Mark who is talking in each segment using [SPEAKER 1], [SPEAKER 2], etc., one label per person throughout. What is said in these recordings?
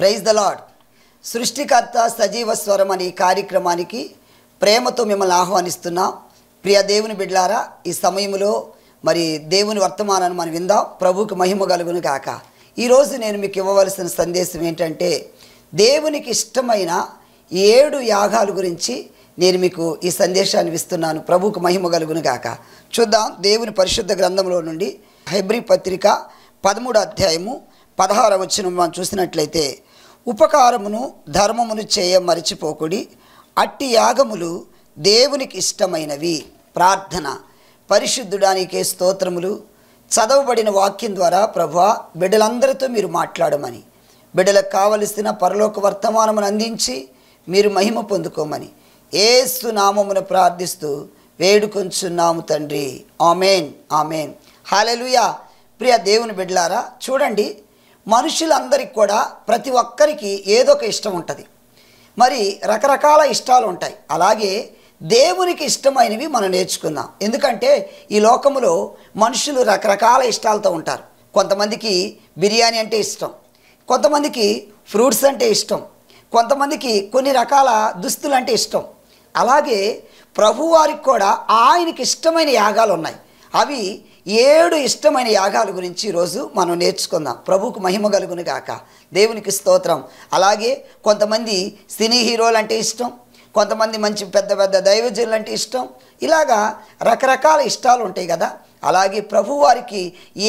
[SPEAKER 1] praise the lord సృష్టికర్త సజీవ స్వరం అనే కార్యక్రమానికి ప్రేమతో మిమ్మల్ని ఆహ్వానిస్తున్నాం ప్రియ దేవుని బిడ్లారా ఈ సమయంలో మరి దేవుని వర్తమానాన్ని మనం విందాం ప్రభుకి మహిమ కలుగును కాక ఈరోజు నేను మీకు ఇవ్వవలసిన సందేశం ఏంటంటే దేవునికి ఇష్టమైన ఏడు యాగాల గురించి నేను మీకు ఈ సందేశాన్ని ఇస్తున్నాను ప్రభుకు మహిమ కలుగును కాక చూద్దాం దేవుని పరిశుద్ధ గ్రంథంలో నుండి హైబ్రి పత్రిక పదమూడు అధ్యాయము పదహారు వచ్చిన మనం చూసినట్లయితే ఉపకారమును ధర్మమును చేయ మరిచిపోకుడి అట్టి యాగములు దేవునికి ఇష్టమైనవి ప్రార్థన పరిశుద్ధుడానికి స్తోత్రములు చదవబడిన వాక్యం ద్వారా ప్రభా బిడ్డలందరితో మీరు మాట్లాడమని బిడ్డలకు కావలసిన పరలోక వర్తమానమును అందించి మీరు మహిమ పొందుకోమని ఏస్తు నామమును ప్రార్థిస్తూ వేడుకొంచున్నాము తండ్రి ఆమెన్ ఆమెన్ హాలెలుయా ప్రియ దేవుని బిడ్డలారా చూడండి మనుషులందరికీ కూడా ప్రతి ఒక్కరికి ఏదో ఒక ఇష్టం ఉంటుంది మరి రకరకాల ఇష్టాలు ఉంటాయి అలాగే దేవునికి ఇష్టమైనవి మనం నేర్చుకుందాం ఎందుకంటే ఈ లోకములో మనుషులు రకరకాల ఇష్టాలతో ఉంటారు కొంతమందికి బిర్యానీ అంటే ఇష్టం కొంతమందికి ఫ్రూట్స్ అంటే ఇష్టం కొంతమందికి కొన్ని రకాల దుస్తులు అంటే ఇష్టం అలాగే ప్రభువారికి కూడా ఆయనకి ఇష్టమైన యాగాలు ఉన్నాయి అవి ఏడు ఇష్టమైన యాగాల గురించి ఈరోజు మనం నేర్చుకుందాం ప్రభుకు మహిమ కలుగుని కాక దేవునికి స్తోత్రం అలాగే కొంతమంది సినీ హీరోలు అంటే ఇష్టం కొంతమంది మంచి పెద్ద పెద్ద దైవజనులు అంటే ఇష్టం ఇలాగా రకరకాల ఇష్టాలు ఉంటాయి కదా అలాగే ప్రభువారికి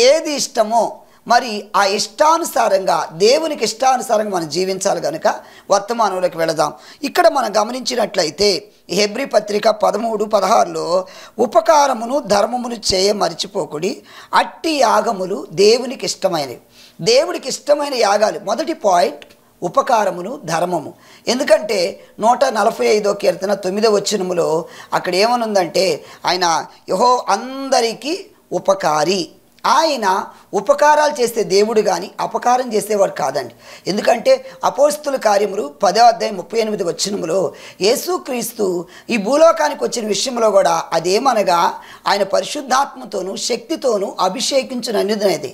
[SPEAKER 1] ఏది ఇష్టమో మరి ఆ ఇష్టానుసారంగా దేవునికి ఇష్టానుసారంగా మనం జీవించాలి కనుక వర్తమానంలోకి వెళదాం ఇక్కడ మనం గమనించినట్లయితే హెబ్రి పత్రిక పదమూడు పదహారులో ఉపకారమును ధర్మమును చేయ మరిచిపోకుడి అట్టి యాగములు దేవునికి ఇష్టమైనవి దేవుడికి ఇష్టమైన యాగాలు మొదటి పాయింట్ ఉపకారమును ధర్మము ఎందుకంటే నూట నలభై ఐదో కీర్తన తొమ్మిదో వచ్చినములో అక్కడ ఏమనుందంటే ఆయన యహో అందరికీ ఉపకారి ఆయన ఉపకారాలు చేస్తే దేవుడు కానీ అపకారం చేసేవాడు కాదండి ఎందుకంటే అపోస్తుల కార్యములు పదో అధ్యాయం ముప్పై ఎనిమిది వచ్చినములో యేసుక్రీస్తు ఈ భూలోకానికి వచ్చిన విషయంలో కూడా అదేమనగా ఆయన పరిశుద్ధాత్మతోనూ శక్తితోనూ అభిషేకించునన్నదనేది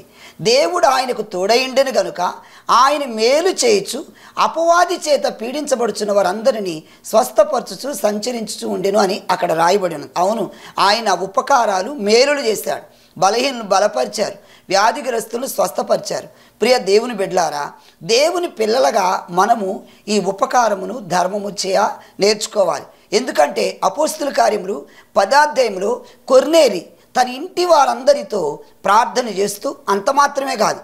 [SPEAKER 1] దేవుడు ఆయనకు తోడయిండెను గనుక ఆయన మేలు చేయుచు అపవాది చేత పీడించబడుచున్న వారందరినీ స్వస్థపరచుచు సంచరించుచు ఉండెను అని అక్కడ రాయబడినది అవును ఆయన ఉపకారాలు మేలులు చేశాడు బలహీనను బలపరిచారు వ్యాధిగ్రస్తులను స్వస్థపరిచారు ప్రియ దేవుని బిడ్లారా దేవుని పిల్లలుగా మనము ఈ ఉపకారమును ధర్మము చేయ నేర్చుకోవాలి ఎందుకంటే అపోస్తుల కార్యములు పదార్థములు కొర్నేరి తన ఇంటి వారందరితో ప్రార్థన చేస్తూ అంత మాత్రమే కాదు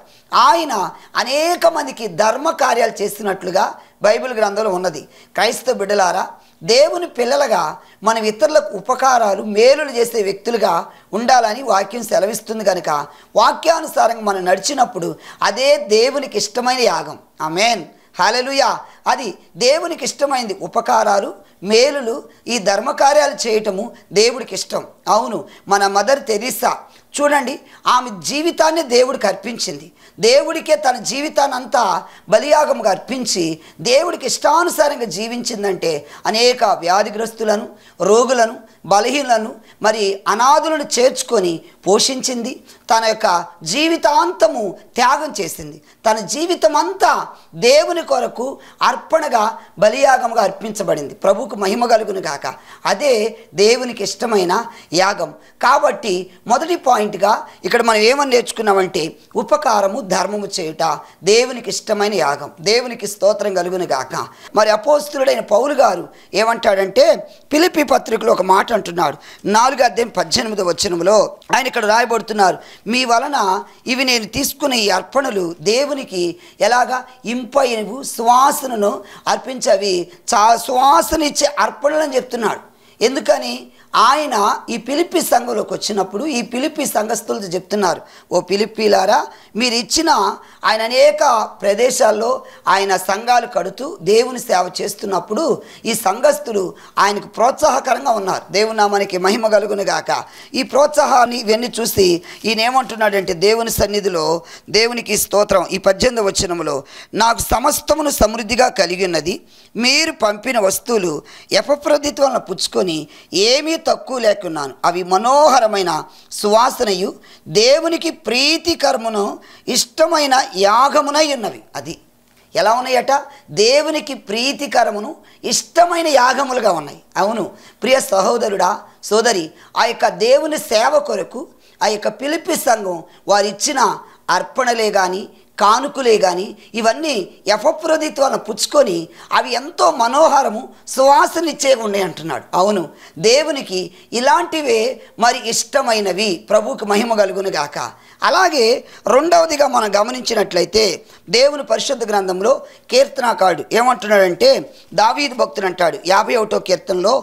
[SPEAKER 1] ఆయన అనేక మందికి ధర్మ కార్యాలు చేస్తున్నట్లుగా బైబిల్ గ్రంథంలో ఉన్నది క్రైస్తవ బిడ్డలారా దేవుని పిల్లలుగా మనం ఇతరులకు ఉపకారాలు మేలులు చేసే వ్యక్తులుగా ఉండాలని వాక్యం సెలవిస్తుంది కనుక వాక్యానుసారంగా మనం నడిచినప్పుడు అదే దేవునికి ఇష్టమైన యాగం ఆమెన్ హలలుయా అది దేవునికి ఇష్టమైంది ఉపకారాలు మేలులు ఈ ధర్మకార్యాలు చేయటము దేవుడికి ఇష్టం అవును మన మదర్ తెరీసా చూడండి ఆమె జీవితాన్ని దేవుడికి అర్పించింది దేవుడికే తన జీవితాన్ని అంతా బలియాగముగా అర్పించి దేవుడికి ఇష్టానుసారంగా జీవించిందంటే అనేక వ్యాధిగ్రస్తులను రోగులను బలహీనలను మరి అనాథులను చేర్చుకొని పోషించింది తన యొక్క జీవితాంతము త్యాగం చేసింది తన జీవితం అంతా దేవుని కొరకు అర్పణగా బలియాగంగా అర్పించబడింది ప్రభుకు మహిమ కలుగును గాక అదే దేవునికి ఇష్టమైన యాగం కాబట్టి మొదటి పాయింట్గా ఇక్కడ మనం ఏమని నేర్చుకున్నామంటే ఉపకారము ధర్మము చేయుట దేవునికి ఇష్టమైన యాగం దేవునికి స్తోత్రం కలుగును గాక మరి అపోస్తుడైన పౌరు గారు ఏమంటాడంటే పిలిపి పత్రికలో ఒక మాట అంటున్నాడు నాలుగు అధ్యాయం పద్దెనిమిది వచనంలో ఆయన ఇక్కడ రాయబడుతున్నారు మీ వలన ఇవి నేను తీసుకునే ఈ అర్పణలు దేవునికి ఎలాగా ఇంపైనవు సువాసనను అర్పించవి చా సువాసన ఇచ్చే అర్పణలు అని చెప్తున్నాడు ఎందుకని ఆయన ఈ పిలిపి సంఘంలోకి వచ్చినప్పుడు ఈ పిలిపి సంఘస్థులతో చెప్తున్నారు ఓ పిలిపిలారా మీరు ఇచ్చిన ఆయన అనేక ప్రదేశాల్లో ఆయన సంఘాలు కడుతూ దేవుని సేవ చేస్తున్నప్పుడు ఈ సంఘస్థులు ఆయనకు ప్రోత్సాహకరంగా ఉన్నారు దేవుని మనకి మహిమ కలుగును గాక ఈ ప్రోత్సాహాన్ని ఇవన్నీ చూసి ఈయన ఏమంటున్నాడంటే దేవుని సన్నిధిలో దేవునికి స్తోత్రం ఈ పద్దెనిమిది వచ్చినములో నాకు సమస్తమును సమృద్ధిగా కలిగి ఉన్నది మీరు పంపిన వస్తువులు ఎపప్రదిత్వాలను పుచ్చుకొని ఏమీ తక్కువ లేకున్నాను అవి మనోహరమైన సువాసనయు దేవునికి ప్రీతికరమును ఇష్టమైన యాగమునై ఉన్నవి అది ఎలా ఉన్నాయట దేవునికి ప్రీతికరమును ఇష్టమైన యాగములుగా ఉన్నాయి అవును ప్రియ సహోదరుడా సోదరి ఆ యొక్క దేవుని సేవ కొరకు ఆ యొక్క పిలిపి సంఘం వారిచ్చిన అర్పణలే కానీ కానుకలే కానీ ఇవన్నీ ఎఫప్రోదిత్వాన్ని పుచ్చుకొని అవి ఎంతో మనోహరము ఇచ్చే ఉన్నాయి అంటున్నాడు అవును దేవునికి ఇలాంటివే మరి ఇష్టమైనవి ప్రభుకు మహిమ గాక అలాగే రెండవదిగా మనం గమనించినట్లయితే దేవుని పరిశుద్ధ గ్రంథంలో కీర్తనాకారుడు ఏమంటున్నాడంటే దావీద్ భక్తుడు అంటాడు యాభై ఒకటో కీర్తనలో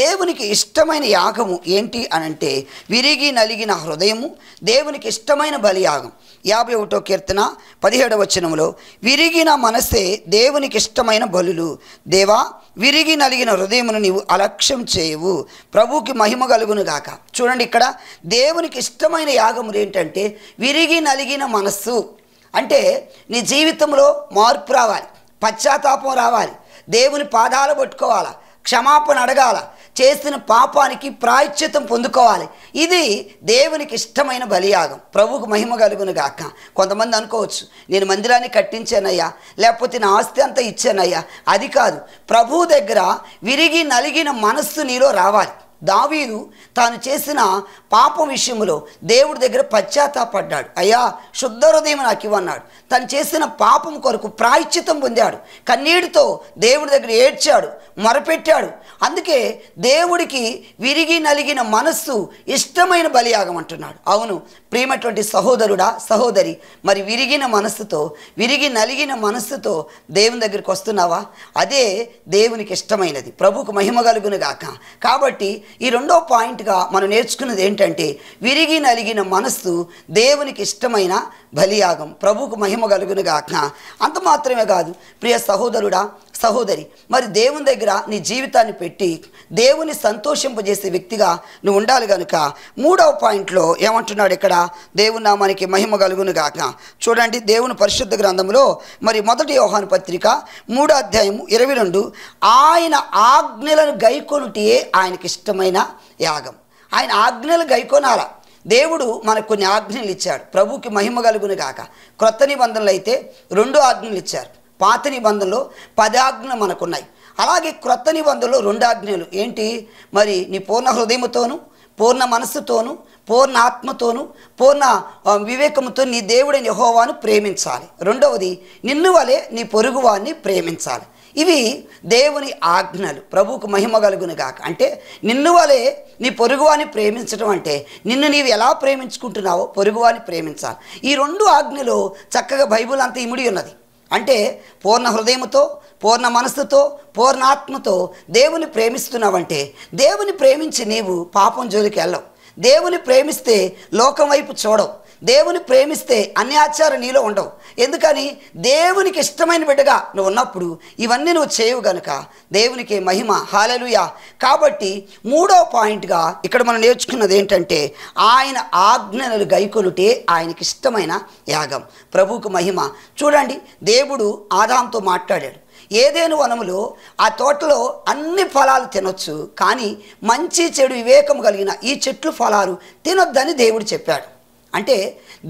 [SPEAKER 1] దేవునికి ఇష్టమైన యాగము ఏంటి అనంటే విరిగి నలిగిన హృదయము దేవునికి ఇష్టమైన బలియాగం యాభై ఒకటో కీర్తన పదిహేడవ వచనంలో విరిగిన మనసే దేవునికి ఇష్టమైన బలులు దేవా విరిగి నలిగిన హృదయమును నీవు అలక్ష్యం చేయవు ప్రభుకి మహిమ కలుగును గాక చూడండి ఇక్కడ దేవునికి ఇష్టమైన యాగములు ఏంటంటే విరిగి నలిగిన మనస్సు అంటే నీ జీవితంలో మార్పు రావాలి పశ్చాత్తాపం రావాలి దేవుని పాదాలు పట్టుకోవాలా క్షమాపణ అడగాల చేసిన పాపానికి ప్రాయశ్చితం పొందుకోవాలి ఇది దేవునికి ఇష్టమైన బలియాగం ప్రభుకు మహిమ కలుగును గాక కొంతమంది అనుకోవచ్చు నేను మందిరాన్ని కట్టించానయ్యా లేకపోతే నా ఆస్తి అంతా ఇచ్చానయ్యా అది కాదు ప్రభు దగ్గర విరిగి నలిగిన మనస్సు నీలో రావాలి దావీదు తాను చేసిన పాపం విషయంలో దేవుడి దగ్గర పశ్చాత్తాపడ్డాడు అయ్యా శుద్ధ హృదయం నాకు ఇవ్వన్నాడు తను చేసిన పాపం కొరకు ప్రాయచితం పొందాడు కన్నీటితో దేవుడి దగ్గర ఏడ్చాడు మొరపెట్టాడు అందుకే దేవుడికి విరిగి నలిగిన మనస్సు ఇష్టమైన బలియాగం అంటున్నాడు అవును ప్రియమటువంటి సహోదరుడా సహోదరి మరి విరిగిన మనస్సుతో విరిగి నలిగిన మనస్సుతో దేవుని దగ్గరికి వస్తున్నావా అదే దేవునికి ఇష్టమైనది ప్రభుకు మహిమ కలుగును గాక కాబట్టి ఈ రెండో పాయింట్గా మనం నేర్చుకున్నది ఏంటంటే విరిగి నలిగిన మనస్సు దేవునికి ఇష్టమైన బలియాగం ప్రభుకు మహిమ కలుగును గాక అంత మాత్రమే కాదు ప్రియ సహోదరుడా సహోదరి మరి దేవుని దగ్గర దగ్గర నీ జీవితాన్ని పెట్టి దేవుని సంతోషింపజేసే వ్యక్తిగా నువ్వు ఉండాలి కనుక మూడవ పాయింట్లో ఏమంటున్నాడు ఇక్కడ దేవుని నామానికి మహిమ కలుగును గాక చూడండి దేవుని పరిశుద్ధ గ్రంథంలో మరి మొదటి వ్యవహాన పత్రిక మూడో అధ్యాయం ఇరవై రెండు ఆయన ఆజ్ఞలను గైకొనుటే ఆయనకి ఇష్టమైన యాగం ఆయన ఆజ్ఞలు గైకొనాల దేవుడు మనకు కొన్ని ఆజ్ఞలు ఇచ్చాడు ప్రభుకి మహిమ కలుగును గాక క్రొత్త నిబంధనలు అయితే రెండు ఆజ్ఞలు ఇచ్చారు పాత నిబంధనలు పది ఆజ్ఞలు మనకున్నాయి అలాగే క్రొత్త నిబంధనలో రెండు ఆజ్ఞలు ఏంటి మరి నీ పూర్ణ హృదయముతోను పూర్ణ మనస్సుతోను పూర్ణ ఆత్మతోను పూర్ణ వివేకముతో నీ దేవుడి నిహోవాను ప్రేమించాలి రెండవది నిన్ను వలె నీ పొరుగువాన్ని ప్రేమించాలి ఇవి దేవుని ఆజ్ఞలు ప్రభువుకు మహిమ కలుగును కాక అంటే నిన్ను వలే నీ పొరుగువాని ప్రేమించడం అంటే నిన్ను నీవు ఎలా ప్రేమించుకుంటున్నావో పొరుగువాని ప్రేమించాలి ఈ రెండు ఆజ్ఞలు చక్కగా బైబుల్ అంత ఇముడి ఉన్నది అంటే పూర్ణ హృదయముతో పూర్ణ మనస్సుతో పూర్ణ ఆత్మతో దేవుని ప్రేమిస్తున్నావంటే దేవుని ప్రేమించి నీవు పాపం జోలికి వెళ్ళవు దేవుని ప్రేమిస్తే లోకం వైపు చూడవు దేవుని ప్రేమిస్తే అన్ని ఆచారం నీలో ఉండవు ఎందుకని దేవునికి ఇష్టమైన బిడ్డగా నువ్వు ఉన్నప్పుడు ఇవన్నీ నువ్వు చేయవు గనుక దేవునికి మహిమ హాలలుయ కాబట్టి మూడో పాయింట్గా ఇక్కడ మనం నేర్చుకున్నది ఏంటంటే ఆయన ఆజ్ఞలు గైకొలుటే ఆయనకి ఇష్టమైన యాగం ప్రభువుకు మహిమ చూడండి దేవుడు ఆదాంతో మాట్లాడాడు ఏదేను వనములో ఆ తోటలో అన్ని ఫలాలు తినొచ్చు కానీ మంచి చెడు వివేకం కలిగిన ఈ చెట్లు ఫలాలు తినొద్దని దేవుడు చెప్పాడు అంటే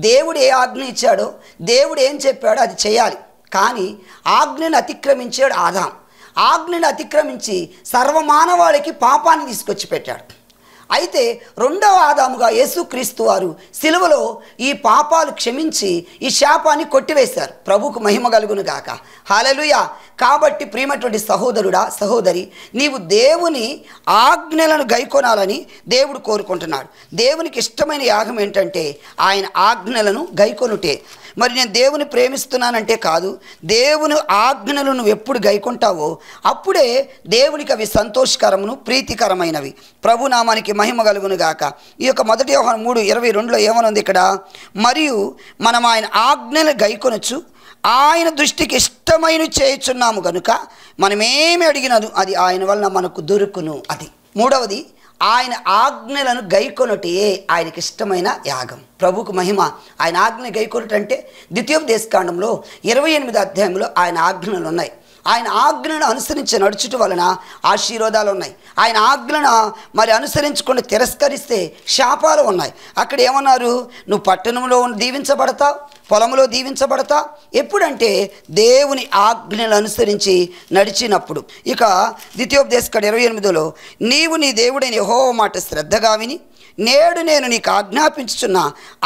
[SPEAKER 1] దేవుడు ఏ ఆజ్ఞ ఇచ్చాడో దేవుడు ఏం చెప్పాడో అది చేయాలి కానీ ఆజ్ఞను అతిక్రమించాడు ఆదాం ఆజ్ఞను అతిక్రమించి సర్వమానవాళికి పాపాన్ని తీసుకొచ్చి పెట్టాడు అయితే రెండవ ఆదాముగా యేసుక్రీస్తు వారు సిలువలో ఈ పాపాలు క్షమించి ఈ శాపాన్ని కొట్టివేశారు ప్రభుకు మహిమ కలుగును గాక హాలలుయ కాబట్టి ప్రియమటువంటి సహోదరుడా సహోదరి నీవు దేవుని ఆజ్ఞలను గైకొనాలని దేవుడు కోరుకుంటున్నాడు దేవునికి ఇష్టమైన యాగం ఏంటంటే ఆయన ఆజ్ఞలను గైకొనుటే మరి నేను దేవుని ప్రేమిస్తున్నానంటే కాదు దేవుని ఆజ్ఞలను నువ్వు ఎప్పుడు గైకొంటావో అప్పుడే దేవునికి అవి సంతోషకరమును ప్రీతికరమైనవి ప్రభునామానికి మహిమ కలుగును గాక ఈ యొక్క మొదటి వ్యవహారం మూడు ఇరవై రెండులో ఏమనుంది ఇక్కడ మరియు మనం ఆయన ఆజ్ఞలు గైకొనొచ్చు ఆయన దృష్టికి ఇష్టమైన చేయుచున్నాము కనుక మనమేమి అడిగినదు అది ఆయన వలన మనకు దొరుకును అది మూడవది ఆయన ఆజ్ఞలను గైకొనటే ఆయనకి ఇష్టమైన యాగం ప్రభుకు మహిమ ఆయన ఆజ్ఞ గైకొనటంటే ద్వితీయోపదేశకాండంలో ఇరవై ఎనిమిది అధ్యాయంలో ఆయన ఆజ్ఞలు ఉన్నాయి ఆయన ఆజ్ఞను అనుసరించి నడుచుట వలన ఆశీర్వాదాలు ఉన్నాయి ఆయన ఆజ్ఞను మరి అనుసరించకుండా తిరస్కరిస్తే శాపాలు ఉన్నాయి అక్కడ ఏమన్నారు నువ్వు పట్టణంలో దీవించబడతావు పొలంలో దీవించబడతా ఎప్పుడంటే దేవుని ఆజ్ఞలు అనుసరించి నడిచినప్పుడు ఇక ద్వితీయోపదేశకాడు ఇరవై ఎనిమిదిలో నీవు నీ దేవుడైన యహో మాట శ్రద్ధగా విని నేడు నేను నీకు ఆజ్ఞాపించుచున్న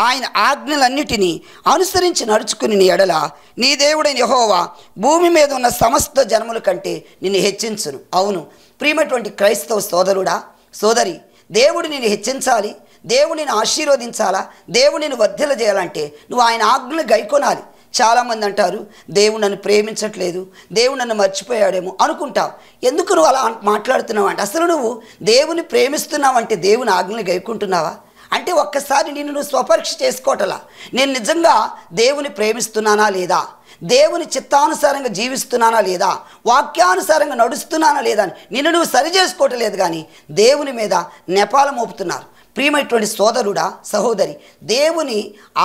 [SPEAKER 1] ఆయన ఆజ్ఞలన్నిటినీ అనుసరించి నడుచుకుని నీ ఎడల నీ దేవుడైన యహోవా భూమి మీద ఉన్న సమస్త సమస్త జనముల కంటే నిన్ను హెచ్చించును అవును ప్రియమైనటువంటి క్రైస్తవ సోదరుడా సోదరి దేవుడు నిన్ను హెచ్చించాలి దేవుడిని ఆశీర్వదించాలా దేవుడిని వర్ధల చేయాలంటే నువ్వు ఆయన ఆజ్ఞలు గైకొనాలి చాలామంది అంటారు దేవుడు నన్ను ప్రేమించట్లేదు దేవుడు నన్ను మర్చిపోయాడేమో అనుకుంటావు ఎందుకు నువ్వు అలా మాట్లాడుతున్నావు అంటే అసలు నువ్వు దేవుని ప్రేమిస్తున్నావు అంటే దేవుని ఆజ్ఞలు గైకుంటున్నావా అంటే ఒక్కసారి నిన్ను నువ్వు స్వపరీక్ష చేసుకోవటలా నేను నిజంగా దేవుని ప్రేమిస్తున్నానా లేదా దేవుని చిత్తానుసారంగా జీవిస్తున్నానా లేదా వాక్యానుసారంగా నడుస్తున్నానా లేదా అని నిన్ను నువ్వు సరి చేసుకోవటం లేదు కానీ దేవుని మీద నెపాల మోపుతున్నారు ప్రియమైనటువంటి సోదరుడా సహోదరి దేవుని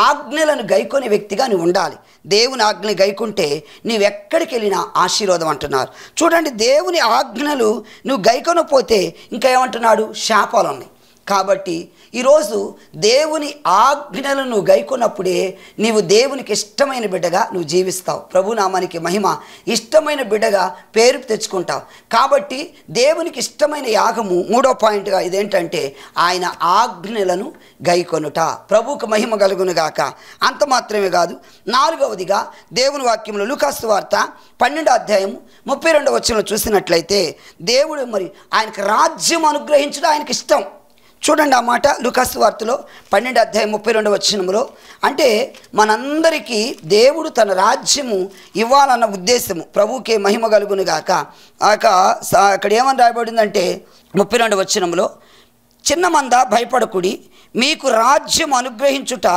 [SPEAKER 1] ఆజ్ఞలను గైకొని వ్యక్తిగా నువ్వు ఉండాలి దేవుని ఆజ్ఞ గైకుంటే నీవెక్కడికి వెళ్ళినా ఆశీర్వాదం అంటున్నారు చూడండి దేవుని ఆజ్ఞలు నువ్వు గైకొనపోతే ఇంకా ఏమంటున్నాడు శాపాలు ఉన్నాయి కాబట్టి ఈరోజు దేవుని ఆజ్ఞలను నువ్వు గైకొన్నప్పుడే నీవు దేవునికి ఇష్టమైన బిడ్డగా నువ్వు జీవిస్తావు ప్రభు నామానికి మహిమ ఇష్టమైన బిడ్డగా పేరు తెచ్చుకుంటావు కాబట్టి దేవునికి ఇష్టమైన యాగము మూడో పాయింట్గా ఇదేంటంటే ఆయన ఆజ్ఞలను గైకొనుట ప్రభుకు మహిమ కలుగునుగాక అంత మాత్రమే కాదు నాలుగవదిగా దేవుని వాక్యంలో లుకాస్తు వార్త పన్నెండో అధ్యాయం ముప్పై రెండవ వచ్చిన చూసినట్లయితే దేవుడు మరి ఆయనకు రాజ్యం అనుగ్రహించడం ఆయనకి ఇష్టం చూడండి ఆ మాట లుకాస్ వార్తలో పన్నెండు అధ్యాయం ముప్పై రెండు వచ్చినములో అంటే మనందరికీ దేవుడు తన రాజ్యము ఇవ్వాలన్న ఉద్దేశము ప్రభుకే మహిమ కలుగును గాక ఆక అక్కడ ఏమని రాయబడిందంటే ముప్పై రెండు వచ్చినములో చిన్న మంద భయపడకుడి మీకు రాజ్యం అనుగ్రహించుట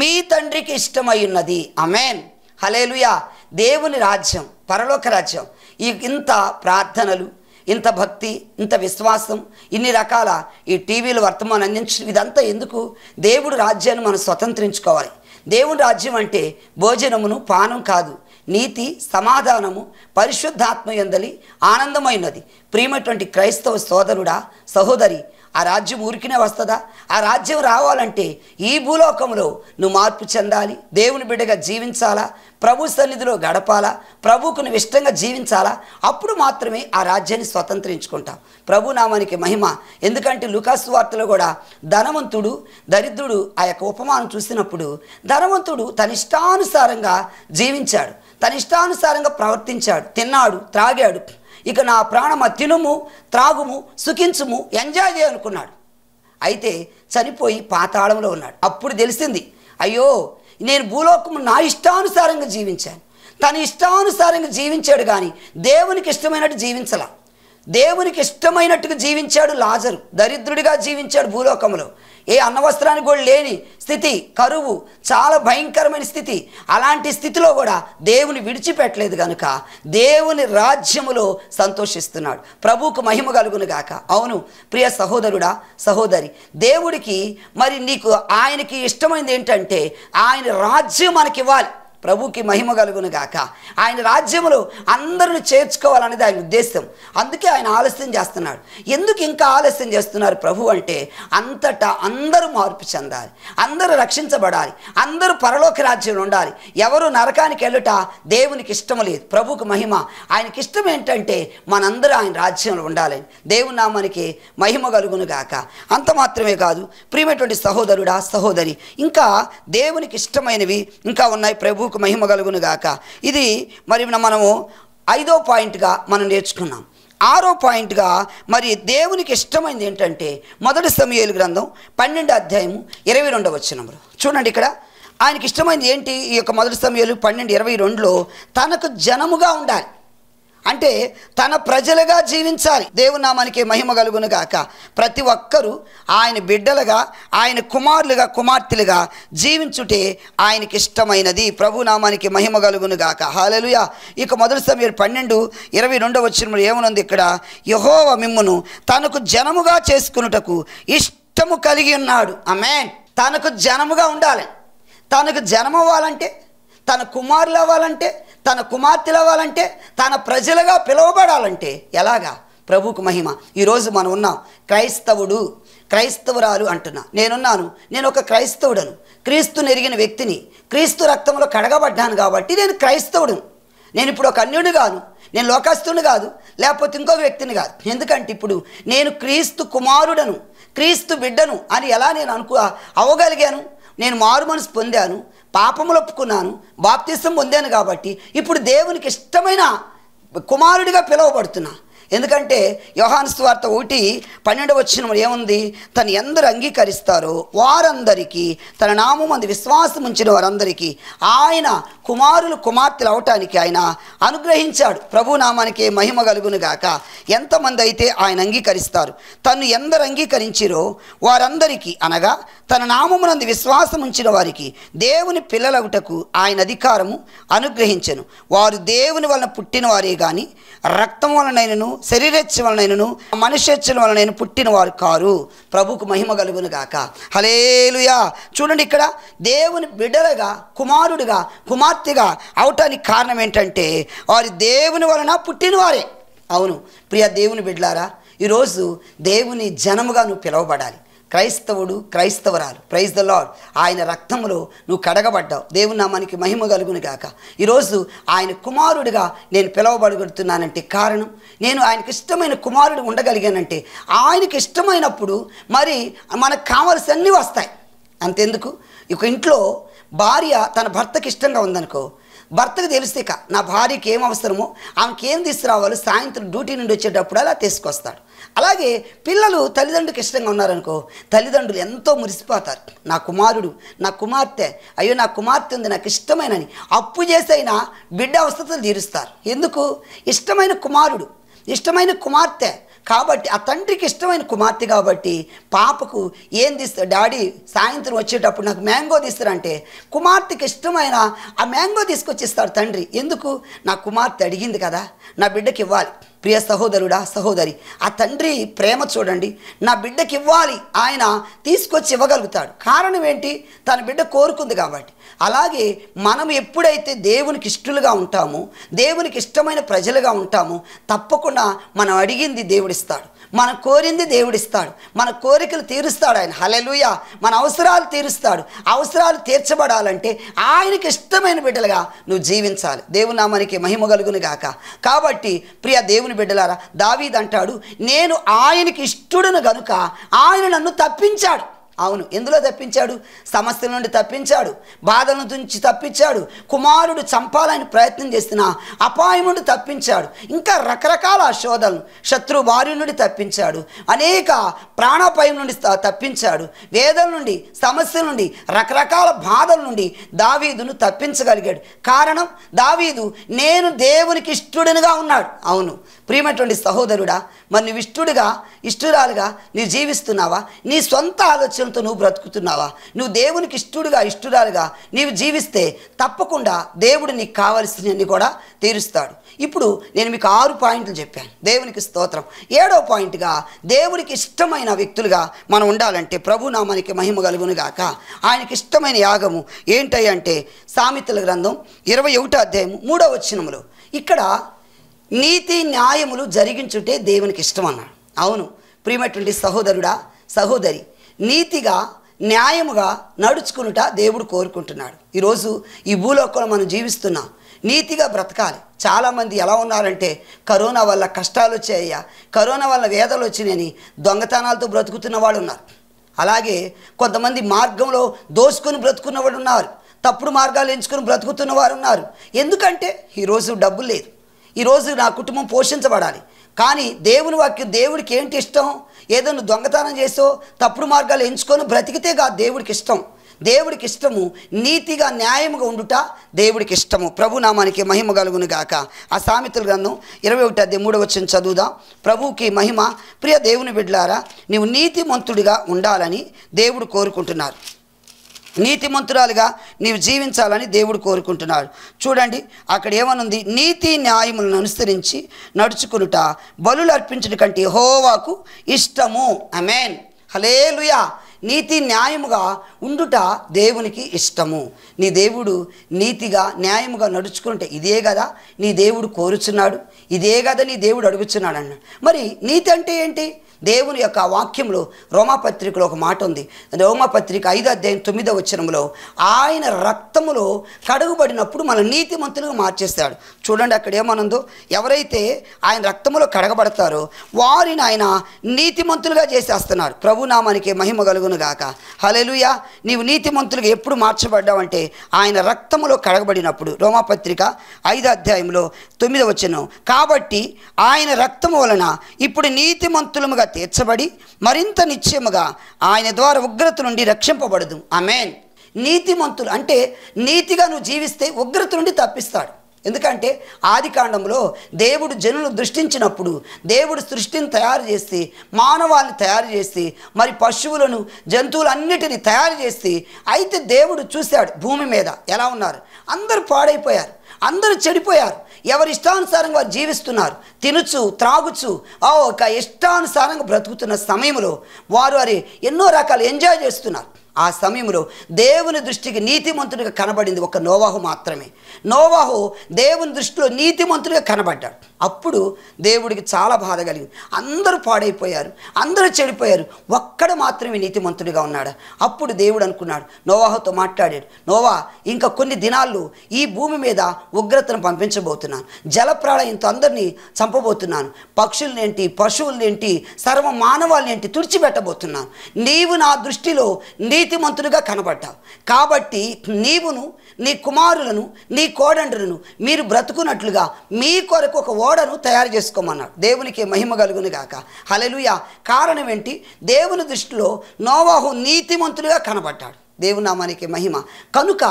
[SPEAKER 1] మీ తండ్రికి ఇష్టమై ఉన్నది అమెన్ హలేలుయా దేవుని రాజ్యం పరలోక రాజ్యం ఈ ఇంత ప్రార్థనలు ఇంత భక్తి ఇంత విశ్వాసం ఇన్ని రకాల ఈ టీవీలు వర్తమానం అందించడం ఇదంతా ఎందుకు దేవుడు రాజ్యాన్ని మనం స్వతంత్రించుకోవాలి దేవుడు రాజ్యం అంటే భోజనమును పానం కాదు నీతి సమాధానము పరిశుద్ధాత్మ ఎందలి ఆనందమైనది ప్రియమైనటువంటి క్రైస్తవ సోదరుడా సహోదరి ఆ రాజ్యం ఊరికినే వస్తుందా ఆ రాజ్యం రావాలంటే ఈ భూలోకంలో నువ్వు మార్పు చెందాలి దేవుని బిడ్డగా జీవించాలా ప్రభు సన్నిధిలో గడపాలా ప్రభుకు నువ్వు ఇష్టంగా జీవించాలా అప్పుడు మాత్రమే ఆ రాజ్యాన్ని స్వతంత్రించుకుంటాం ప్రభు నామానికి మహిమ ఎందుకంటే లుకాసు వార్తలో కూడా ధనవంతుడు దరిద్రుడు ఆ యొక్క ఉపమానం చూసినప్పుడు ధనవంతుడు తన ఇష్టానుసారంగా జీవించాడు తన ఇష్టానుసారంగా ప్రవర్తించాడు తిన్నాడు త్రాగాడు ఇక నా ప్రాణమ తినుము త్రాగుము సుఖించుము ఎంజాయ్ అనుకున్నాడు అయితే చనిపోయి పాతాళంలో ఉన్నాడు అప్పుడు తెలిసింది అయ్యో నేను భూలోకము నా ఇష్టానుసారంగా జీవించాను తన ఇష్టానుసారంగా జీవించాడు కానీ దేవునికి ఇష్టమైనట్టు జీవించలా దేవునికి ఇష్టమైనట్టుగా జీవించాడు లాజరు దరిద్రుడిగా జీవించాడు భూలోకంలో ఏ అన్నవస్త్రానికి కూడా లేని స్థితి కరువు చాలా భయంకరమైన స్థితి అలాంటి స్థితిలో కూడా దేవుని విడిచిపెట్టలేదు కనుక దేవుని రాజ్యములో సంతోషిస్తున్నాడు ప్రభువుకు మహిమ కలుగును గాక అవును ప్రియ సహోదరుడా సహోదరి దేవుడికి మరి నీకు ఆయనకి ఇష్టమైనది ఏంటంటే ఆయన రాజ్యం మనకివ్వాలి ప్రభుకి మహిమ కలుగును గాక ఆయన రాజ్యములో అందరిని చేర్చుకోవాలనేది ఆయన ఉద్దేశం అందుకే ఆయన ఆలస్యం చేస్తున్నాడు ఎందుకు ఇంకా ఆలస్యం చేస్తున్నారు ప్రభు అంటే అంతటా అందరూ మార్పు చెందాలి అందరూ రక్షించబడాలి అందరూ పరలోక రాజ్యంలో ఉండాలి ఎవరు నరకానికి వెళ్ళుట దేవునికి ఇష్టం లేదు ప్రభుకు మహిమ ఆయనకి ఇష్టం ఏంటంటే మనందరూ ఆయన రాజ్యంలో ఉండాలని దేవుని నామానికి మహిమ కలుగును గాక అంత మాత్రమే కాదు ప్రియమైనటువంటి సహోదరుడా సహోదరి ఇంకా దేవునికి ఇష్టమైనవి ఇంకా ఉన్నాయి ప్రభుకు నామమునకు మహిమ కలుగును గాక ఇది మరి మనము ఐదో పాయింట్గా మనం నేర్చుకున్నాం ఆరో పాయింట్గా మరి దేవునికి ఇష్టమైంది ఏంటంటే మొదటి సమయలు గ్రంథం పన్నెండు అధ్యాయము ఇరవై రెండవ వచ్చినప్పుడు చూడండి ఇక్కడ ఆయనకి ఇష్టమైంది ఏంటి ఈ యొక్క మొదటి సమయాలు పన్నెండు ఇరవై రెండులో తనకు జనముగా ఉండాలి అంటే తన ప్రజలుగా జీవించాలి దేవునామానికి మహిమ కలుగును గాక ప్రతి ఒక్కరూ ఆయన బిడ్డలుగా ఆయన కుమారులుగా కుమార్తెలుగా జీవించుటే ఆయనకి ఇష్టమైనది ప్రభునామానికి మహిమ కలుగును గాక హాలలుయ ఇక మొదటి సమయం పన్నెండు ఇరవై రెండవ వచ్చిన ఏమనుంది ఇక్కడ యహోవ మిమ్మును తనకు జనముగా చేసుకున్నటకు ఇష్టము కలిగి ఉన్నాడు అమేన్ తనకు జనముగా ఉండాలి తనకు జనమవ్వాలంటే తన కుమారులు అవ్వాలంటే తన కుమార్తెలు అవ్వాలంటే తన ప్రజలుగా పిలువబడాలంటే ఎలాగా ప్రభుకు మహిమ ఈరోజు మనం ఉన్నాం క్రైస్తవుడు క్రైస్తవురాలు అంటున్నా నేనున్నాను నేను ఒక క్రైస్తవుడను క్రీస్తు నెరిగిన వ్యక్తిని క్రీస్తు రక్తంలో కడగబడ్డాను కాబట్టి నేను క్రైస్తవుడు నేను ఇప్పుడు ఒక అన్యుడు కాను నేను లోకస్తుని కాదు లేకపోతే ఇంకొక వ్యక్తిని కాదు ఎందుకంటే ఇప్పుడు నేను క్రీస్తు కుమారుడను క్రీస్తు బిడ్డను అని ఎలా నేను అనుకో అవ్వగలిగాను నేను మారు మనసు పొందాను పాపములు ఒప్పుకున్నాను బాప్తిసం పొందాను కాబట్టి ఇప్పుడు దేవునికి ఇష్టమైన కుమారుడిగా పిలువబడుతున్నా ఎందుకంటే యోహాన్ స్వార్త ఒకటి పన్నెండు వచ్చిన ఏముంది తను ఎందరు అంగీకరిస్తారో వారందరికీ తన నామం అంది విశ్వాసం ఉంచిన వారందరికీ ఆయన కుమారులు కుమార్తెలు అవటానికి ఆయన అనుగ్రహించాడు ప్రభు నామానికి మహిమ కలుగును గాక ఎంతమంది అయితే ఆయన అంగీకరిస్తారు తను ఎందరు అంగీకరించిరో వారందరికీ అనగా తన నామమునందు విశ్వాసం ఉంచిన వారికి దేవుని పిల్లలవుటకు ఆయన అధికారము అనుగ్రహించను వారు దేవుని వలన పుట్టిన వారే కానీ రక్తం వలనైనను శరీరేచ్ఛ వలనైనను మనుష్యచ్ఛల వలనైన పుట్టిన వారు కారు ప్రభుకు మహిమ కలుగును గాక హలేలుయా చూడండి ఇక్కడ దేవుని బిడ్డలుగా కుమారుడిగా కుమార్తెగా అవటానికి కారణం ఏంటంటే వారి దేవుని వలన పుట్టినవారే అవును ప్రియ దేవుని బిడ్డలారా ఈరోజు దేవుని జనముగా నువ్వు పిలువబడాలి క్రైస్తవుడు క్రైస్తవరాలు ప్రైజ్ ద లాడ్ ఆయన రక్తంలో నువ్వు కడగబడ్డావు దేవుని నామానికి మహిమ కలుగును గాక ఈరోజు ఆయన కుమారుడిగా నేను పిలవబడుగుతున్నానంటే కారణం నేను ఆయనకి ఇష్టమైన కుమారుడు ఉండగలిగానంటే ఆయనకి ఇష్టమైనప్పుడు మరి మనకు కావలసినవి వస్తాయి అంతెందుకు ఇక ఇంట్లో భార్య తన భర్తకి ఇష్టంగా ఉందనుకో భర్తకు తెలిస్తే నా భార్యకి ఏం అవసరమో ఆమెకి ఏం తీసుకురావాలో సాయంత్రం డ్యూటీ నుండి వచ్చేటప్పుడు అలా తీసుకొస్తాడు అలాగే పిల్లలు తల్లిదండ్రులకు ఇష్టంగా ఉన్నారనుకో తల్లిదండ్రులు ఎంతో మురిసిపోతారు నా కుమారుడు నా కుమార్తె అయ్యో నా కుమార్తె ఉంది నాకు ఇష్టమైనని అప్పు చేసైనా బిడ్డ అవసరతలు తీరుస్తారు ఎందుకు ఇష్టమైన కుమారుడు ఇష్టమైన కుమార్తె కాబట్టి ఆ తండ్రికి ఇష్టమైన కుమార్తె కాబట్టి పాపకు ఏం తీస్తారు డాడీ సాయంత్రం వచ్చేటప్పుడు నాకు మ్యాంగో తీస్తారంటే కుమార్తెకి ఇష్టమైన ఆ మ్యాంగో తీసుకొచ్చి ఇస్తాడు తండ్రి ఎందుకు నా కుమార్తె అడిగింది కదా నా బిడ్డకి ఇవ్వాలి ప్రియ సహోదరుడా సహోదరి ఆ తండ్రి ప్రేమ చూడండి నా బిడ్డకి ఇవ్వాలి ఆయన తీసుకొచ్చి ఇవ్వగలుగుతాడు కారణం ఏంటి తన బిడ్డ కోరుకుంది కాబట్టి అలాగే మనం ఎప్పుడైతే దేవునికి ఇష్టలుగా ఉంటామో దేవునికి ఇష్టమైన ప్రజలుగా ఉంటామో తప్పకుండా మనం అడిగింది దేవుడిస్తాడు మనం కోరింది దేవుడిస్తాడు మన కోరికలు తీరుస్తాడు ఆయన హలెలుయ మన అవసరాలు తీరుస్తాడు అవసరాలు తీర్చబడాలంటే ఆయనకి ఇష్టమైన బిడ్డలుగా నువ్వు జీవించాలి దేవుని నామానికి మహిమ కలుగును గాక కాబట్టి ప్రియ దేవుని బిడ్డలారా దావీదంటాడు నేను ఆయనకి ఇష్టడును గనుక ఆయన నన్ను తప్పించాడు అవును ఎందులో తప్పించాడు సమస్యల నుండి తప్పించాడు బాధల నుంచి తప్పించాడు కుమారుడు చంపాలని ప్రయత్నం చేసిన అపాయం నుండి తప్పించాడు ఇంకా రకరకాల శోధలను శత్రు వారి నుండి తప్పించాడు అనేక ప్రాణాపాయం నుండి తప్పించాడు వేదల నుండి సమస్యల నుండి రకరకాల బాధల నుండి దావీదును తప్పించగలిగాడు కారణం దావీదు నేను దేవునికి ఇష్టడునిగా ఉన్నాడు అవును ప్రియమైనటువంటి సహోదరుడా మరి నువ్వు ఇష్టుడిగా ఇష్టురాలుగా నువ్వు జీవిస్తున్నావా నీ సొంత ఆలోచనలతో నువ్వు బ్రతుకుతున్నావా నువ్వు దేవునికి ఇష్టుడుగా ఇష్టురాలుగా నీవు జీవిస్తే తప్పకుండా దేవుడు నీకు కావలసినవన్నీ కూడా తీరుస్తాడు ఇప్పుడు నేను మీకు ఆరు పాయింట్లు చెప్పాను దేవునికి స్తోత్రం ఏడో పాయింట్గా దేవునికి ఇష్టమైన వ్యక్తులుగా మనం ఉండాలంటే ప్రభు నామానికి మహిమ కలుగునుగాక ఆయనకి ఇష్టమైన యాగము అంటే సామెతల గ్రంథం ఇరవై ఒకటో అధ్యాయం మూడో వచ్చినములు ఇక్కడ నీతి న్యాయములు జరిగించుటే దేవునికి ఇష్టం అన్నాడు అవును ప్రియమైనటువంటి సహోదరుడా సహోదరి నీతిగా న్యాయముగా నడుచుకునుట దేవుడు కోరుకుంటున్నాడు ఈరోజు ఈ భూలోకంలో మనం జీవిస్తున్నాం నీతిగా బ్రతకాలి చాలామంది ఎలా ఉన్నారంటే కరోనా వల్ల కష్టాలు వచ్చాయ్యా కరోనా వల్ల వేదలు వచ్చినాయని దొంగతనాలతో బ్రతుకుతున్న వాళ్ళు ఉన్నారు అలాగే కొంతమంది మార్గంలో దోసుకొని బ్రతుకున్న వాళ్ళు ఉన్నారు తప్పుడు మార్గాలు ఎంచుకొని బ్రతుకుతున్న వారు ఉన్నారు ఎందుకంటే ఈరోజు డబ్బు లేదు ఈరోజు నా కుటుంబం పోషించబడాలి కానీ దేవుని వాక్యం దేవుడికి ఏంటి ఇష్టం ఏదైనా దొంగతనం చేసో తప్పుడు మార్గాలు ఎంచుకొని బ్రతికితే కా దేవుడికి ఇష్టం దేవుడికి ఇష్టము నీతిగా న్యాయముగా ఉండుట దేవుడికి ఇష్టము ప్రభు నామానికి మహిమ కలుగును గాక ఆ సామెతలు గ్రంథం ఇరవై ఒకటి అదే మూడవ వచ్చిన చదువుదాం ప్రభుకి మహిమ ప్రియ దేవుని బిడ్లారా నీవు నీతిమంతుడిగా ఉండాలని దేవుడు కోరుకుంటున్నారు నీతిమంతురాలుగా నీవు జీవించాలని దేవుడు కోరుకుంటున్నాడు చూడండి అక్కడ ఏమనుంది నీతి న్యాయములను అనుసరించి నడుచుకునుట బలులు అర్పించడం కంటే హోవాకు ఇష్టము అమెన్ హలేలుయా నీతి న్యాయముగా ఉండుట దేవునికి ఇష్టము నీ దేవుడు నీతిగా న్యాయముగా నడుచుకుంటే ఇదే కదా నీ దేవుడు కోరుచున్నాడు ఇదే కదా నీ దేవుడు అడుగుచున్నాడు అన్న మరి నీతి అంటే ఏంటి దేవుని యొక్క వాక్యంలో రోమాపత్రికలో ఒక మాట ఉంది రోమాపత్రిక ఐదో అధ్యాయం తొమ్మిదవ వచనంలో ఆయన రక్తములో కడుగుబడినప్పుడు మన నీతిమంతులుగా మార్చేస్తాడు చూడండి అక్కడ ఏమనుందో ఎవరైతే ఆయన రక్తములో కడగబడతారో వారిని ఆయన నీతిమంతులుగా చేసేస్తున్నారు ప్రభు నామానికి మహిమ కలుగును గాక హలెలుయ నీవు నీతిమంతులుగా ఎప్పుడు మార్చబడ్డావంటే ఆయన రక్తములో కడగబడినప్పుడు రోమాపత్రిక ఐదో అధ్యాయంలో తొమ్మిదో కాబట్టి ఆయన రక్తము వలన ఇప్పుడు నీతిమంతులుగా తీర్చబడి మరింత నిశ్చయముగా ఆయన ద్వారా ఉగ్రత నుండి రక్షింపబడదు అమెన్ నీతిమంతులు అంటే నీతిగా నువ్వు జీవిస్తే ఉగ్రత నుండి తప్పిస్తాడు ఎందుకంటే ఆది కాండంలో దేవుడు జనులు దృష్టించినప్పుడు దేవుడు సృష్టిని తయారు చేసి మానవాళ్ళని తయారు చేసి మరి పశువులను జంతువులన్నిటిని తయారు చేసి అయితే దేవుడు చూశాడు భూమి మీద ఎలా ఉన్నారు అందరూ పాడైపోయారు అందరూ చెడిపోయారు ఎవరి ఇష్టానుసారంగా వారు జీవిస్తున్నారు తినుచు త్రాగుచు ఆ ఒక ఇష్టానుసారంగా బ్రతుకుతున్న సమయంలో వారు వారి ఎన్నో రకాలు ఎంజాయ్ చేస్తున్నారు ఆ సమయంలో దేవుని దృష్టికి నీతిమంతుడిగా కనబడింది ఒక నోవాహు మాత్రమే నోవాహు దేవుని దృష్టిలో నీతిమంతుడిగా కనబడ్డాడు అప్పుడు దేవుడికి చాలా బాధ కలిగింది అందరూ పాడైపోయారు అందరూ చెడిపోయారు ఒక్కడ మాత్రమే నీతిమంతుడిగా ఉన్నాడు అప్పుడు దేవుడు అనుకున్నాడు నోవాహుతో మాట్లాడాడు నోవా ఇంకా కొన్ని దినాల్లో ఈ భూమి మీద ఉగ్రతను పంపించబోతున్నాను జలప్రాళయంతో అందరినీ చంపబోతున్నాను పక్షులనేంటి పశువులనేంటి సర్వ మానవాళ్ళేంటి తుడిచిపెట్టబోతున్నాను నీవు నా దృష్టిలో నీ నీతిమంతులుగా కనబడ్డావు కాబట్టి నీవును నీ కుమారులను నీ కోడండ్రులను మీరు బ్రతుకున్నట్లుగా మీ కొరకు ఒక ఓడను తయారు చేసుకోమన్నాడు దేవునికి మహిమ కలుగును గాక హలలుయ కారణం ఏంటి దేవుని దృష్టిలో నోవాహు నీతిమంతులుగా కనబడ్డాడు దేవునామానికి మహిమ కనుక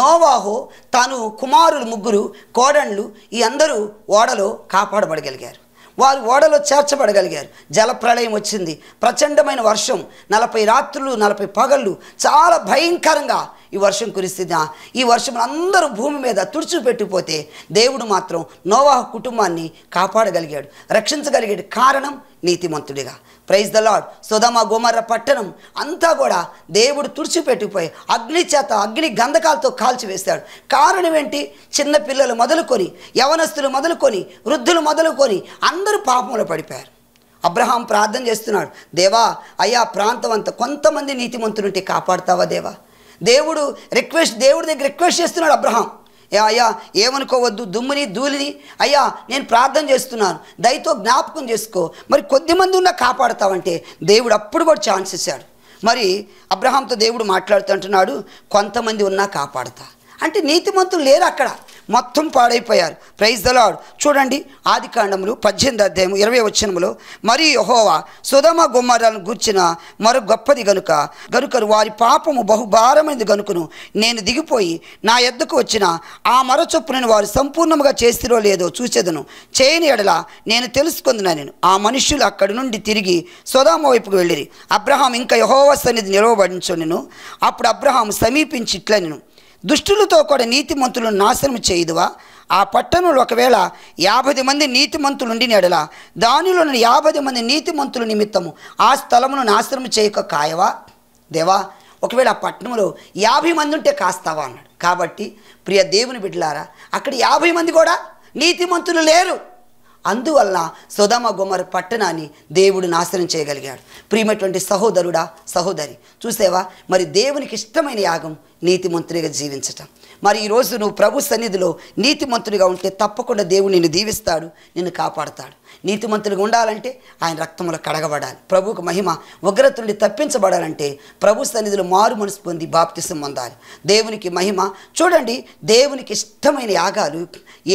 [SPEAKER 1] నోవాహో తను కుమారులు ముగ్గురు కోడండ్లు ఈ అందరూ ఓడలో కాపాడబడగలిగారు వారు ఓడలో చేర్చబడగలిగారు జలప్రళయం వచ్చింది ప్రచండమైన వర్షం నలభై రాత్రులు నలభై పగళ్ళు చాలా భయంకరంగా ఈ వర్షం కురిస్తుంది ఈ వర్షం అందరూ భూమి మీద తుడిచిపెట్టిపోతే దేవుడు మాత్రం నోవాహ కుటుంబాన్ని కాపాడగలిగాడు రక్షించగలిగాడు కారణం నీతిమంతుడిగా ప్రైజ్ ద లాడ్ సుధమ గుమర్ర పట్టణం అంతా కూడా దేవుడు తుడిచిపెట్టిపోయి అగ్ని చేత అగ్ని గంధకాలతో కాల్చివేశాడు కారణం ఏంటి చిన్న పిల్లలు మొదలుకొని యవనస్తులు మొదలుకొని వృద్ధులు మొదలుకొని అందరూ పాపంలో పడిపోయారు అబ్రహాం ప్రార్థన చేస్తున్నాడు దేవా అయ్యా ప్రాంతం అంతా కొంతమంది నీతిమంతులుంటే కాపాడుతావా దేవా దేవుడు రిక్వెస్ట్ దేవుడి దగ్గర రిక్వెస్ట్ చేస్తున్నాడు అబ్రహాం అయ్యా ఏమనుకోవద్దు దుమ్ముని ధూళిని అయ్యా నేను ప్రార్థన చేస్తున్నాను దయతో జ్ఞాపకం చేసుకో మరి కొద్దిమంది ఉన్నా కాపాడతావంటే దేవుడు అప్పుడు కూడా ఛాన్స్ ఇచ్చాడు మరి అబ్రహాంతో దేవుడు మాట్లాడుతుంటున్నాడు కొంతమంది ఉన్నా కాపాడతా అంటే నీతిమంతులు లేరు అక్కడ మొత్తం పాడైపోయారు ప్రైజ్ దలాడ్ చూడండి ఆది కాండములు పద్దెనిమిది అధ్యాయం ఇరవై వచ్చినములో మరి యహోవా సుధమ గుమ్మరాలను గూర్చిన మరో గొప్పది గనుక గనుకరు వారి పాపము బహుభారమైనది గనుకను నేను దిగిపోయి నా ఎద్దకు వచ్చిన ఆ మర వారు సంపూర్ణముగా చేస్తురో లేదో చూసేదను చేయని ఎడల నేను తెలుసుకుందినా నేను ఆ మనుష్యులు అక్కడి నుండి తిరిగి సుధామ వైపుకు వెళ్ళిరి అబ్రహాం ఇంకా యహోవ సన్నిధి నిలవబడించు నేను అప్పుడు అబ్రహాం సమీపించి ఇట్లా నేను దుష్టులతో కూడా నీతిమంతులను నాశనం చేయదువా ఆ పట్టణంలో ఒకవేళ యాభై మంది ఉండి నెడల దానిలోని యాభై మంది నీతిమంతుల నిమిత్తము ఆ స్థలమును నాశనం చేయక కాయవా దేవా ఒకవేళ ఆ పట్టణంలో యాభై మంది ఉంటే కాస్తావా అన్నాడు కాబట్టి ప్రియ దేవుని బిడ్డలారా అక్కడ యాభై మంది కూడా నీతిమంతులు లేరు అందువల్ల సుధామ గుమ్మర్ పట్టణాన్ని దేవుడు నాశనం చేయగలిగాడు ప్రియమైనటువంటి సహోదరుడా సహోదరి చూసేవా మరి దేవునికి ఇష్టమైన యాగం నీతిమంతునిగా జీవించటం మరి ఈరోజు నువ్వు ప్రభు సన్నిధిలో నీతిమంతునిగా ఉంటే తప్పకుండా దేవుడు నిన్ను దీవిస్తాడు నిన్ను కాపాడుతాడు నీతిమంతులుగా ఉండాలంటే ఆయన రక్తంలో కడగబడాలి ప్రభుకు మహిమ ఉగ్రత నుండి తప్పించబడాలంటే ప్రభు సన్నిధిలో మారు మనసు పొంది బాప్తిసం పొందాలి దేవునికి మహిమ చూడండి దేవునికి ఇష్టమైన యాగాలు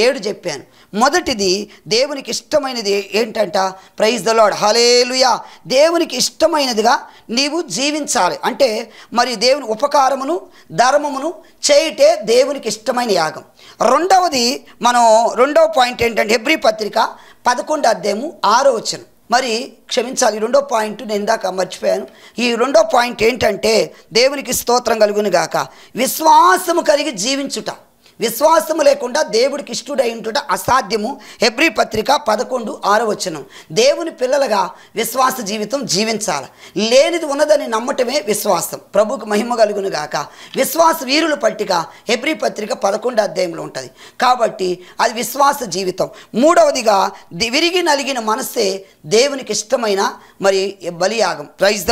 [SPEAKER 1] ఏడు చెప్పాను మొదటిది దేవునికి ఇష్టమైనది ఏంటంట ప్రైజ్ ద లాడ్ హలేలుయా దేవునికి ఇష్టమైనదిగా నీవు జీవించాలి అంటే మరి దేవుని ఉపకారమును ధర్మమును చేయటే దేవునికి ఇష్టమైన యాగం రెండవది మనం రెండవ పాయింట్ ఏంటంటే హెబ్రి పత్రిక పదకొండు అధ్యాయము ఆరో వచ్చిన మరి క్షమించాలి రెండో పాయింట్ నేను ఇందాక మర్చిపోయాను ఈ రెండో పాయింట్ ఏంటంటే దేవునికి స్తోత్రం కలుగునిగాక విశ్వాసము కలిగి జీవించుట విశ్వాసము లేకుండా దేవుడికి ఇష్టడై ఉంటుట అసాధ్యము హెబ్రి పత్రిక పదకొండు ఆరవచనం దేవుని పిల్లలుగా విశ్వాస జీవితం జీవించాలి లేనిది ఉన్నదని నమ్మటమే విశ్వాసం ప్రభుకు మహిమ కలుగును గాక విశ్వాస వీరుల పట్టిక హెబ్రి పత్రిక పదకొండు అధ్యాయంలో ఉంటుంది కాబట్టి అది విశ్వాస జీవితం మూడవదిగా విరిగి నలిగిన మనస్సే దేవునికి ఇష్టమైన మరి బలియాగం ప్రైజ్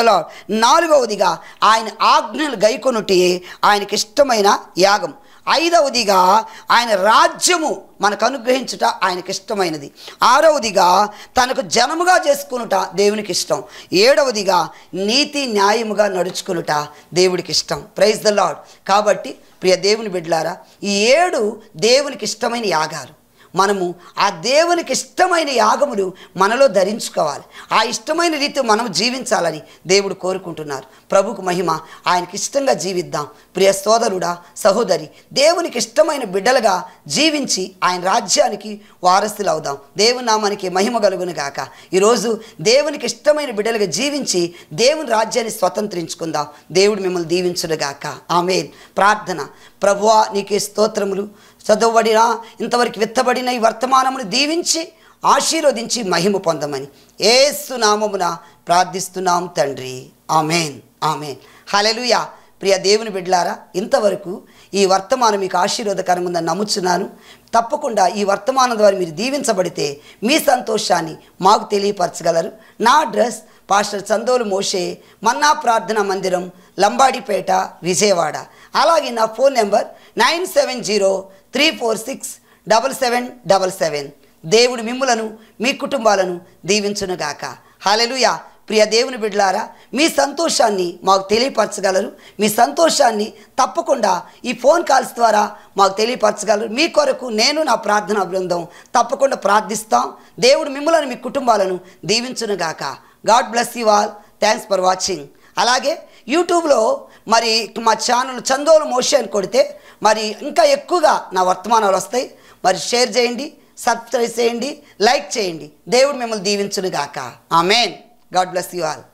[SPEAKER 1] నాలుగవదిగా ఆయన ఆజ్ఞలు గైకొనుటి ఆయనకి ఇష్టమైన యాగం ఐదవదిగా ఆయన రాజ్యము మనకు అనుగ్రహించుట ఆయనకి ఇష్టమైనది ఆరవదిగా తనకు జనముగా చేసుకునుట దేవునికి ఇష్టం ఏడవదిగా నీతి న్యాయముగా నడుచుకునుట దేవుడికి ఇష్టం ప్రైజ్ ద లాడ్ కాబట్టి ప్రియ దేవుని బిడ్లారా ఈ ఏడు దేవునికి ఇష్టమైన యాగాలు మనము ఆ దేవునికి ఇష్టమైన యాగములు మనలో ధరించుకోవాలి ఆ ఇష్టమైన రీతి మనం జీవించాలని దేవుడు కోరుకుంటున్నారు ప్రభుకు మహిమ ఆయనకి ఇష్టంగా జీవిద్దాం ప్రియ సోదరుడా సహోదరి దేవునికి ఇష్టమైన బిడ్డలుగా జీవించి ఆయన రాజ్యానికి వారసులు అవుదాం దేవుని నామానికి మహిమ కలుగును గాక ఈరోజు దేవునికి ఇష్టమైన బిడ్డలుగా జీవించి దేవుని రాజ్యాన్ని స్వతంత్రించుకుందాం దేవుడు మిమ్మల్ని దీవించునుగాక ఆమె ప్రార్థన ప్రభువా నీకే స్తోత్రములు చదువుబడినా ఇంతవరకు విత్తబడిన ఈ వర్తమానమును దీవించి ఆశీర్వదించి మహిమ పొందమని ఏసు నామమున ప్రార్థిస్తున్నాం తండ్రి ఆమెన్ ఆమెన్ హలెలుయా ప్రియ దేవుని బిడ్లారా ఇంతవరకు ఈ వర్తమానం మీకు ఆశీర్వాదకరంగా ఉందని నమ్ముచున్నాను తప్పకుండా ఈ వర్తమానం ద్వారా మీరు దీవించబడితే మీ సంతోషాన్ని మాకు తెలియపరచగలరు నా address pastor Chandolu Moshe Manna ప్రార్థన మందిరం లంబాడిపేట విజయవాడ అలాగే నా phone number nine seven zero three four six double seven double seven దేవుడు మిమ్ములను మీ కుటుంబాలను దీవించునుగాక హాలెలుయా ప్రియ దేవుని బిడ్లారా మీ సంతోషాన్ని మాకు తెలియపరచగలరు మీ సంతోషాన్ని తప్పకుండా ఈ ఫోన్ కాల్స్ ద్వారా మాకు తెలియపరచగలరు మీ కొరకు నేను నా ప్రార్థన బృందం తప్పకుండా ప్రార్థిస్తాం దేవుడు మిమ్ములను మీ కుటుంబాలను దీవించునుగాక God bless you all thanks for watching అలాగే యూట్యూబ్లో మరి మా ఛానల్ చందోలు మోషి అని కొడితే మరి ఇంకా ఎక్కువగా నా వర్తమానాలు వస్తాయి మరి షేర్ చేయండి సబ్స్క్రైబ్ చేయండి లైక్ చేయండి దేవుడు మిమ్మల్ని దీవించునుగాక amen God bless you all